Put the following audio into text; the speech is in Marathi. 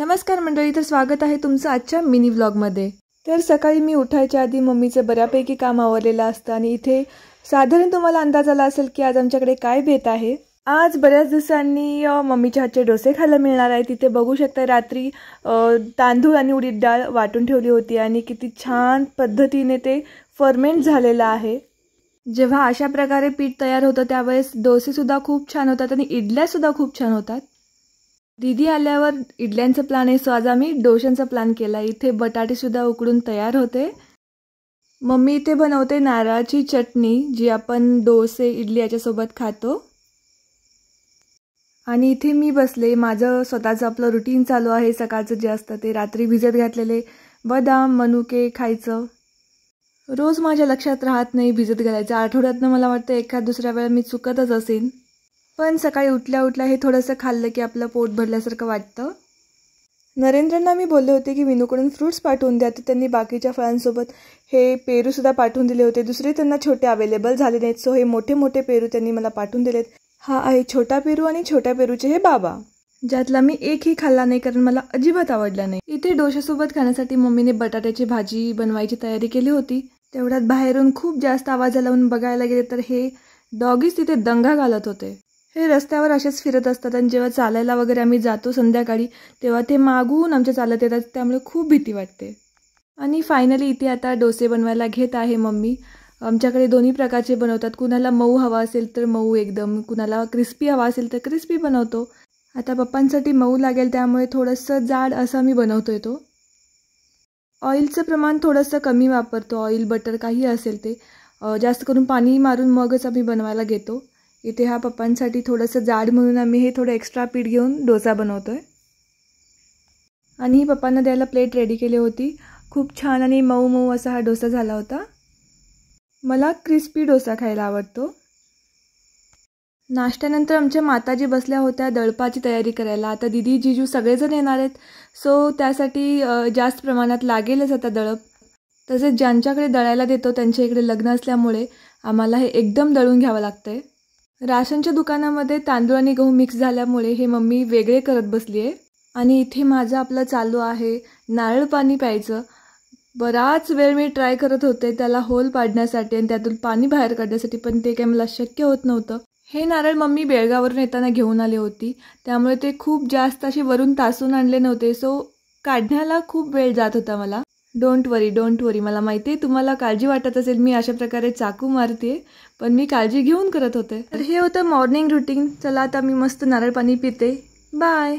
नमस्कार मंडळी तर स्वागत आहे तुमचं आजच्या मिनी व्लॉगमध्ये तर सकाळी मी उठायच्या आधी मम्मीचं बऱ्यापैकी काम आवरलेलं असतं आणि इथे साधारण तुम्हाला अंदाज आला असेल की आज आमच्याकडे काय भेत आहे आज बऱ्याच दिवसांनी मम्मीच्या हातचे डोसे खायला मिळणार आहे तिथे बघू शकता रात्री तांदूळ आणि उडीद डाळ वाटून ठेवली होती आणि किती छान पद्धतीने ते फर्मेंट झालेलं आहे जेव्हा अशा प्रकारे पीठ तयार होतं त्यावेळेस डोसेसुद्धा खूप छान होतात आणि इडल्यासुद्धा खूप छान होतात दीदी आल्यावर इडल्यांचं प्लान आहे सो आज आम्ही डोशांचा प्लान केला इथे बटाटेसुद्धा उकडून तयार होते मम्मी इथे बनवते नारळाची चटणी जी आपण डोसे इडली याच्यासोबत खातो आणि इथे मी बसले माझं स्वतःचं आपलं रुटीन चालू आहे सकाळचं जे असतं ते रात्री भिजत घातलेले बदाम मनुके खायचं रोज माझ्या लक्षात राहत नाही भिजत घालायचं आठवड्यातनं मला वाटतं एखाद दुसऱ्या वेळा मी चुकतच असेन पण सकाळी उठल्या उठल्या हे थोडंसं खाल्लं की आपलं पोट भरल्यासारखं वाटतं नरेंद्रांना मी बोलले होते की विनूकडून फ्रूट्स पाठवून द्या तर त्यांनी बाकीच्या फळांसोबत हे पेरूसुद्धा पाठवून दिले होते दुसरे त्यांना छोटे अवेलेबल झाले नाहीत सो हे मोठे मोठे पेरू त्यांनी मला पाठवून दिलेत हा आहे छोटा पेरू आणि छोट्या पेरूचे हे बाबा ज्यातला मी एकही खाल्ला नाही कारण मला अजिबात आवडला नाही इथे डोशासोबत खाण्यासाठी मम्मीने बटाट्याची भाजी बनवायची तयारी केली होती तेवढ्यात बाहेरून खूप जास्त आवाज लावून बघायला गेले तर हे डॉगीज तिथे दंगा घालत होते ते रस्त्यावर असेच फिरत असतात आणि जेव्हा चालायला वगैरे आम्ही जातो संध्याकाळी तेव्हा ते मागून आमच्या चालत येतात त्यामुळे खूप भीती वाटते आणि फायनली इथे आता डोसे बनवायला घेत आहे मम्मी आमच्याकडे दोन्ही प्रकारचे बनवतात कुणाला मऊ हवा असेल तर मऊ एकदम कुणाला क्रिस्पी हवा असेल तर क्रिस्पी बनवतो आता पप्पांसाठी मऊ लागेल त्यामुळे थोडंसं जाड असं मी बनवतो तो ऑइलचं प्रमाण थोडंसं कमी वापरतो ऑइल बटर काही असेल ते जास्त करून पाणी मारून मगच आम्ही बनवायला घेतो इथे हा पप्पांसाठी थोडंसं जाड म्हणून आम्ही हे थोडं एक्स्ट्रा पीठ घेऊन डोसा बनवतो आहे आणि ही पप्पांना द्यायला प्लेट रेडी केली होती खूप छान आणि मऊ मऊ असा हा डोसा झाला होता मला क्रिस्पी डोसा खायला आवडतो नाश्त्यानंतर आमच्या माताजी बसल्या होत्या दळपाची तयारी करायला आता दिदी जिजू सगळेजण येणार आहेत सो त्यासाठी जास्त प्रमाणात लागेलच आता दळप तसेच ज्यांच्याकडे दळायला देतो त्यांच्या इकडे लग्न असल्यामुळे आम्हाला हे एकदम दळून घ्यावं लागतं आहे राशनच्या दुकानामध्ये तांदूळ आणि गहू मिक्स झाल्यामुळे हे मम्मी वेगळे करत बसली आहे आणि इथे माझं आपलं चालू आहे नारळ पाणी प्यायचं बराच वेळ मी ट्राय करत होते त्याला होल पाडण्यासाठी आणि त्यातून पाणी बाहेर काढण्यासाठी पण ते काय मला शक्य होत नव्हतं हे नारळ मम्मी बेळगावरून येताना घेऊन आले होती त्यामुळे ते खूप जास्त असे वरून तासून आणले नव्हते सो काढण्याला खूप वेळ जात होता मला डोंट वरी डोंट वरी मला माहिती आहे तुम्हाला काळजी वाटत असेल मी अशा प्रकारे चाकू मारते पण मी काळजी घेऊन करत होते तर हे होतं मॉर्निंग रुटीन चला आता मी मस्त नारळ पाणी पिते बाय